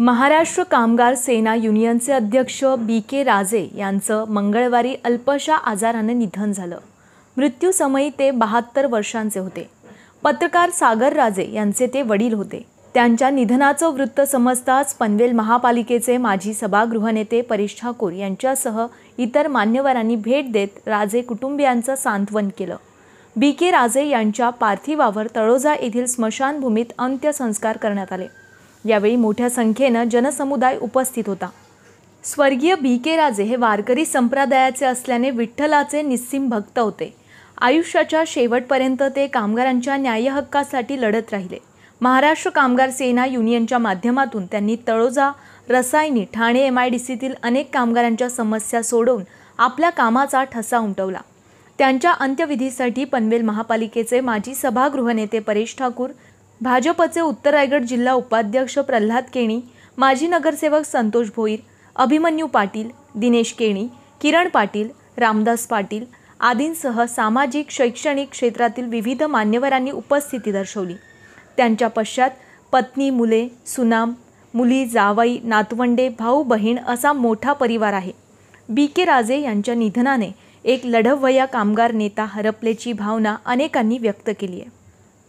महाराष्ट्र कामगार सेना युनियनचे अध्यक्ष बी के राजे यांचं मंगळवारी अल्पशा आजाराने निधन झालं मृत्यूसमयी ते बहात्तर वर्षांचे होते पत्रकार सागर राजे यांचे ते वडील होते त्यांच्या निधनाचं वृत्त समजताच पनवेल महापालिकेचे माजी सभागृहनेते परेश ठाकूर यांच्यासह इतर मान्यवरांनी भेट देत राजे कुटुंबियांचं सांत्वन केलं बी के राजे यांच्या पार्थिवावर तळोजा येथील स्मशानभूमीत अंत्यसंस्कार करण्यात आले यावेळी मोठ्या संख्येनं जनसमुदाय उपस्थित होता स्वर्गीय के राजे हे वारकरी संप्रदायाचे असल्याने विठ्ठलाचे निस्सीम भक्त होते आयुष्याच्या शेवटपर्यंत ते कामगारांच्या न्यायहक्कासाठी लढत राहिले महाराष्ट्र कामगार सेना युनियनच्या माध्यमातून त्यांनी Taloja Rasayani Thane M I D सीतील अनेक कामगारांच्या समस्या सोडवून आपल्या कामाचा ठसा उमटवला त्यांच्या अंत्यविधीसाठी पनवेल महापालिकेचे माजी सभागृहनेते परेश ठाकूर भाजपचे उत्तर रायगड जिल्हा उपाध्यक्ष प्रल्हाद केणी माजी नगरसेवक संतोष भोईर अभिमन्यू पाटील दिनेश केणी किरण पाटील रामदास पाटील आदींसह सामाजिक शैक्षणिक क्षेत्रातील विविध मान्यवरांनी उपस्थिती दर्शवली त्यांच्या पश्चात पत्नी मुले सुनाम मुली जावाई नातवंडे भाऊ बहीण असा मोठा परिवार आहे बी के राजे यांच्या निधनाने एक लढवया कामगार नेता हरपल्याची भावना अनेकांनी व्यक्त केली आहे